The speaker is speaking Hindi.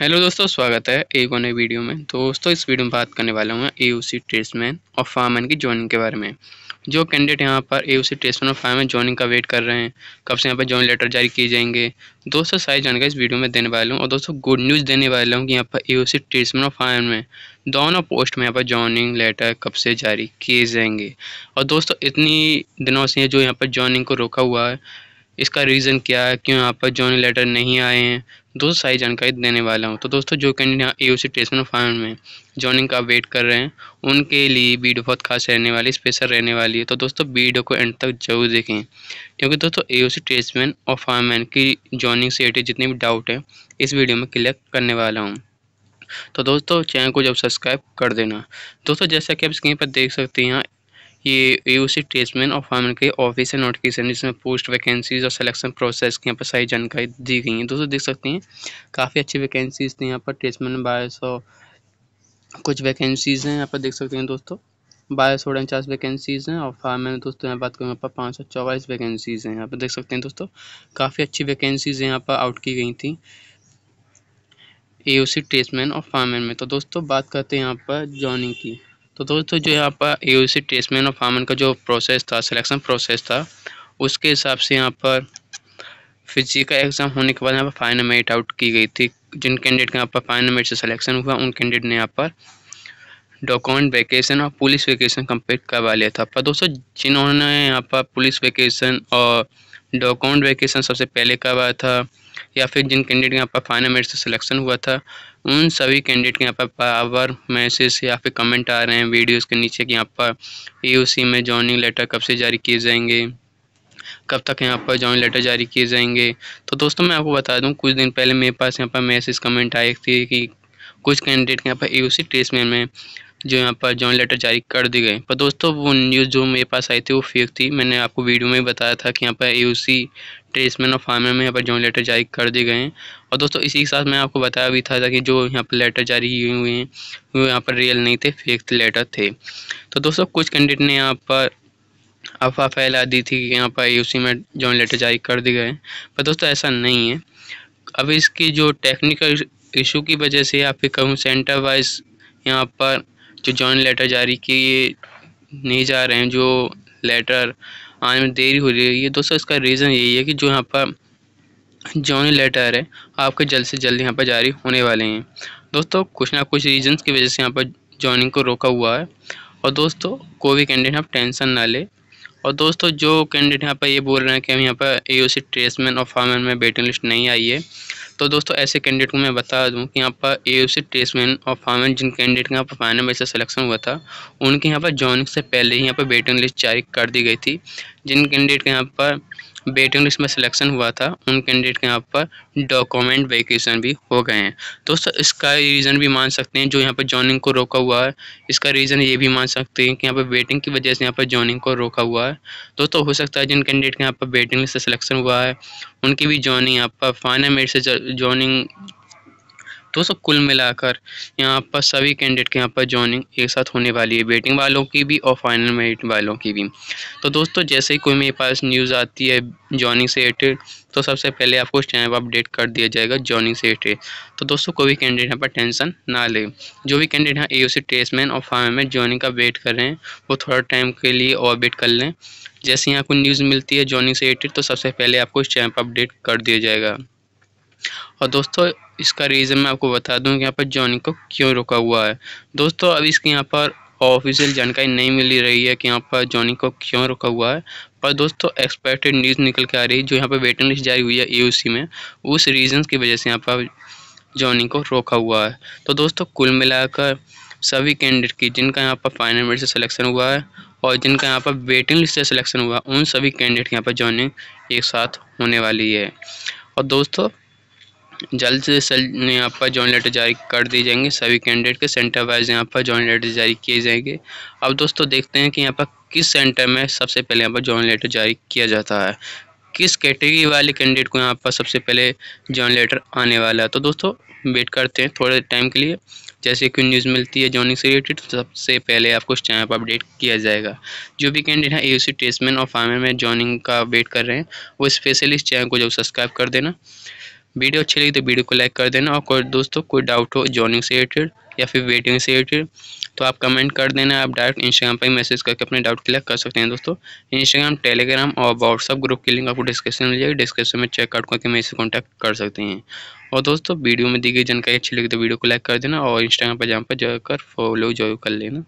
हेलो दोस्तों स्वागत है एक और नए वीडियो में तो दोस्तों इस वीडियो में बात करने वाला हूँ ए यू सी टेस्टमैन और फार्मैन की ज्वाइनिंग के बारे में जो कैंडिडेट यहाँ पर ए यू सी ट्रेसमैन और फार्मैन ज्वाइनिंग का वेट कर रहे हैं कब से यहाँ पर ज्वाइन लेटर जारी किए जाएंगे दोस्तों सारी जानकारी इस वीडियो में देने वाला हूँ और दोस्तों गुड न्यूज़ देने वाला हूँ कि यहाँ पर ए यू सी टेस्टमैन और फार्मैन में दोनों पोस्ट में यहाँ पर ज्वाइनिंग लेटर कब से जारी किए जाएंगे और दोस्तों इतनी दिनों से जो यहाँ पर ज्वाइनिंग को रोका हुआ है इसका रीज़न क्या है क्यों यहाँ पर ज्वाइनिंग लेटर नहीं आए हैं दोस्तों सारी जानकारी देने वाला हूँ तो दोस्तों जो candidate A U C placement find में जॉइनिंग का वेट कर रहे हैं उनके लिए वीडियो बहुत खास रहने वाली स्पेशल रहने वाली है तो दोस्तों वीडियो को एंड तक जरूर देखें क्योंकि दोस्तों ए यू सी ट्रेसमैन और फार्ममैन की जॉइनिंग से रिलेटेड जितने भी डाउट हैं इस वीडियो में क्लियर करने वाला हूँ तो दोस्तों चैनल को जब सब्सक्राइब कर देना दोस्तों जैसा कि आप स्क्रीन पर देख सकते हैं यहाँ ये यूसी ट्रेसमैन और फार्मर के ऑफिस है नोटिफिकेशन जिसमें पोस्ट वैकेंसीज और सिलेक्शन प्रोसेस की यहाँ पर सारी जानकारी दी गई है दोस्तों देख सकते हैं काफ़ी अच्छी वैकेंसीज थी यहाँ पर ट्रेसमैन बारह सौ कुछ वैकेंसीज हैं यहाँ पर देख सकते हैं दोस्तों बारह सौ उनचास वैकेंसीज़ हैं और फार्म में दोस्तों यहाँ बात करूँ यहाँ पर पाँच सौ चौबीस वैकेंसीज़ हैं यहाँ पर देख सकते हैं दोस्तों काफ़ी अच्छी वैकेंसीज़ यहाँ पर आउट की गई थी ए ओ सी ट्रेसमैन और फार्मर में तो दोस्तों बात करते हैं यहाँ पर जॉइनिंग की तो दोस्तों जो यहाँ पर ए यू सी टेस्टमैन और फार्मन का जो प्रोसेस था सिलेक्शन प्रोसेस था उसके हिसाब से यहाँ पर फिजिकल एग्ज़ाम होने के बाद यहाँ पर फाइनल मेरिट आउट की गई थी जिन कैंडिडेट का यहाँ पर फाइनल मेरिट से सिलेक्शन हुआ उन कैंडिडेट ने यहाँ पर डॉक्यूमेंट वैकेशन और पुलिस वैकेशन कम्प्लीट करवा लिया था पर दोस्तों जिन्होंने यहाँ पर पुलिस वैकेशन और डॉक्यूमेंट वैकेशन सबसे पहले करवाया था या फिर जिन कैंडिडेट यहाँ पर फाइनल मेरिट से सिलेक्शन हुआ था उन सभी कैंडिडेट के यहाँ पर पावर मैसेज या फिर कमेंट आ रहे हैं वीडियोस के नीचे कि यहाँ पर ए में जॉइनिंग लेटर कब से जारी किए जाएंगे कब तक यहाँ पर जॉइन लेटर जारी किए जाएंगे तो दोस्तों मैं आपको बता दूँ कुछ दिन पहले मेरे पास यहाँ पर मैसेज कमेंट आए थे कि कुछ कैंडिडेट के यहाँ पर ए टेस्ट में जो यहाँ पर जॉइन लेटर जारी कर दी गई पर दोस्तों वो न्यूज़ जो मेरे पास आई थी वो फेक थी मैंने आपको वीडियो में बताया था कि यहाँ पर ए ट्रेसमैन और फार्मर में यहाँ पर जॉइन लेटर जारी कर दिए गए हैं और दोस्तों इसी के साथ मैं आपको बताया भी था, था कि जो यहाँ पर लेटर जारी किए हुए हैं वो यहाँ पर रियल नहीं थे फेक लेटर थे तो दोस्तों कुछ कैंडिडेट ने यहाँ पर अफवाह फैला दी थी कि यहाँ पर यूसी में जॉइन लेटर जारी कर दिए गए पर दोस्तों ऐसा नहीं है अब इसकी जो टेक्निकल इशू की वजह से या फिर कहूँ सेंटर वाइज यहाँ पर जो जॉइन लेटर जारी किए नहीं जा रहे हैं जो लेटर आने में देरी हो रही है दोस्तों इसका रीज़न यही है कि जो यहाँ पर जॉइन लेटर है आपके जल्द से जल्द यहाँ पर जारी होने वाले हैं दोस्तों कुछ ना कुछ रीजंस की वजह से यहाँ पर जॉइनिंग को रोका हुआ है और दोस्तों कोई भी कैंडिडेट आप टेंशन ना ले और दोस्तों जो कैंडिडेट यहाँ पर ये बोल रहे हैं कि हम यहाँ पर ए ओ सी ट्रेसमैन और फार्मर में वेटिंग लिस्ट नहीं आई है तो दोस्तों ऐसे कैंडिडेट को मैं बता दूं कि यहाँ पर ए यू सी ट्रेसमैन और फार्मर जिन कैंडिडेट का यहाँ पर फाइनल में से सिलेक्शन हुआ था उनके यहाँ पर जॉइनिंग से पहले ही यहाँ पर वेटिंग लिस्ट जारी कर दी गई थी जिन कैंडिडेट के यहाँ पर वेटिंग लिस्ट में सिलेक्शन हुआ था उन कैंडिडेट के यहाँ पर डॉक्यूमेंट वेकेशन भी हो गए हैं दोस्तों इसका रीज़न भी मान सकते हैं जो यहाँ पर जॉइनिंग को रोका हुआ है इसका रीज़न ये भी मान सकते हैं कि यहाँ पर वेटिंग की वजह से यहाँ पर जॉइनिंग को रोका हुआ है दोस्तों तो हो सकता है जिन कैंडिडेट के यहाँ पर वेटिंग लिस्ट से सिलेक्शन हुआ है उनकी भी जॉइनिंग यहाँ पर फाइनल मेरिट से जॉइनिंग तो सब कुल मिलाकर यहाँ पर सभी कैंडिडेट के यहाँ पर ज्वाइनिंग एक साथ होने वाली है बेटिंग वालों की भी और फाइनल मेरिट वालों की भी तो दोस्तों जैसे ही कोई मेरे पास न्यूज़ आती है ज्वाइनिंग से रिलेटेड तो सबसे पहले आपको उस चैनल पर अपडेट कर दिया जाएगा ज्वाइनिंग से रिलेटेड तो दोस्तों कोई भी कैंडिडेट यहाँ पर टेंशन ना ले जो भी कैंडिडेट यहाँ ए ओ सी ट्रेसमैन और फार्म में ज्वाइनिंग का वेट कर रहे हैं वो थोड़ा टाइम के लिए और वेट कर लें जैसे यहाँ कोई न्यूज़ मिलती है ज्वाइनिंग से रिलेटेड तो सबसे पहले आपको इस चैनल पर अपडेट कर दिया जाएगा और दोस्तों इसका रीज़न मैं आपको बता दूं कि यहाँ पर जॉनी को क्यों रुका हुआ है दोस्तों अब इसके यहाँ पर ऑफिशियल जानकारी नहीं मिल रही है कि यहाँ पर जॉनी को क्यों रुका हुआ है पर दोस्तों एक्सपेक्टेड न्यूज़ निकल के आ रही है जो यहाँ पर वेटिंग लिस्ट जारी हुई है ए में उस रीज़न की वजह से यहाँ पर जॉनी को रोका हुआ है तो दोस्तों कुल मिलाकर सभी कैंडिडेट की जिनका यहाँ पर फाइनल मेरिट से सिलेक्शन हुआ है और जिनका यहाँ पर वेटिंग लिस्ट से सिलेक्शन हुआ उन सभी कैंडिडेट के यहाँ पर जॉइनिंग एक साथ होने वाली है और दोस्तों जल्द से जल्द यहाँ पर जॉइन लेटर जारी कर दिए जाएंगे सभी कैंडिडेट के सेंटर वाइज यहाँ पर जॉइन लेटर जारी किए जाएंगे अब दोस्तों देखते हैं कि यहाँ पर किस सेंटर में सबसे पहले यहाँ पर जॉइन लेटर जारी किया जाता है किस कैटेगरी वाले कैंडिडेट को यहाँ पर सबसे पहले जॉइन लेटर आने वाला है तो दोस्तों वेट करते हैं थोड़े टाइम के लिए जैसे कोई न्यूज़ मिलती है जॉइनिंग से रिलेटेड तो सबसे पहले आपको उस चैनल पर अपडेट किया जाएगा जो भी कैंडिडेट हैं ए सी टेस्टमैन और फार्मर में जॉइनिंग का वेट कर रहे हैं वो स्पेशली इस चैनल को जब सब्सक्राइब कर देना वीडियो अच्छी लगी तो वीडियो को लाइक कर देना और कोई दोस्तों कोई डाउट हो जॉइनिंग से रिलेटेड या फिर वेटिंग से रिलेटेड तो आप कमेंट कर देना आप डायरेक्ट इंस्टाग्राम पर मैसेज करके अपने डाउट क्लियर कर सकते हैं दोस्तों इंस्टाग्राम टेलीग्राम और व्हाट्सअप ग्रुप की लिंक आपको डिस्क्रिप्शन में जाएगी डिस्क्रिप्शन में चेकआउट करके मेरे से कॉन्टैक्ट कर सकते हैं और दोस्तों वीडियो में दी गई जानकारी अच्छी लगी तो वीडियो को लाइक कर देना और इंस्टाग्राम पर जहाँ पर जाकर फॉलो जॉय कर लेना